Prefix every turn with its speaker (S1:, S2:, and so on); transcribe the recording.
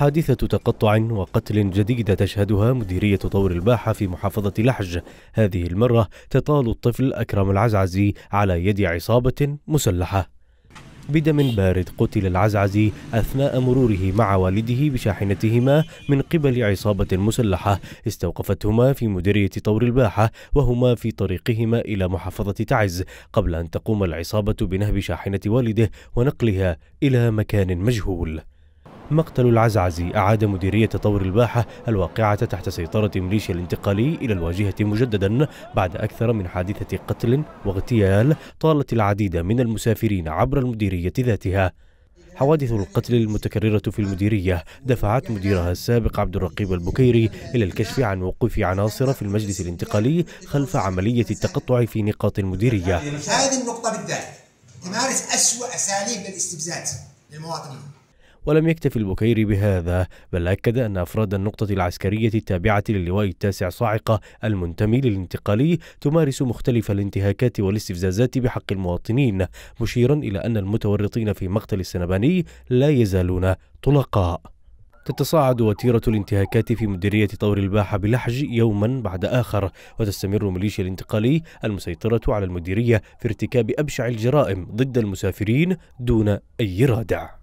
S1: حادثة تقطع وقتل جديدة تشهدها مديرية طور الباحة في محافظة لحج هذه المرة تطال الطفل أكرم العزعزي على يد عصابة مسلحة بدم بارد قتل العزعزي أثناء مروره مع والده بشاحنتهما من قبل عصابة مسلحة استوقفتهما في مديرية طور الباحة وهما في طريقهما إلى محافظة تعز قبل أن تقوم العصابة بنهب شاحنة والده ونقلها إلى مكان مجهول مقتل العزعزي أعاد مديرية طور الباحة الواقعة تحت سيطرة ميليشيا الانتقالي إلى الواجهة مجددا بعد أكثر من حادثة قتل واغتيال طالت العديد من المسافرين عبر المديرية ذاتها حوادث القتل المتكررة في المديرية دفعت مديرها السابق عبد الرقيب البكيري إلى الكشف عن وقوف عناصر في المجلس الانتقالي خلف عملية التقطع في نقاط المديرية هذه
S2: النقطة بالذات تمارس أسوأ أساليب الاستفزاز للمواطنين
S1: ولم يكتف البكيري بهذا بل أكد أن أفراد النقطة العسكرية التابعة للواء التاسع صاعقة المنتمي للانتقالي تمارس مختلف الانتهاكات والاستفزازات بحق المواطنين مشيرا إلى أن المتورطين في مقتل السنباني لا يزالون طلقاء تتصاعد وتيرة الانتهاكات في مديرية طور الباحة بلحج يوما بعد آخر وتستمر ميليشيا الانتقالي المسيطرة على المديرية في ارتكاب أبشع الجرائم ضد المسافرين دون أي رادع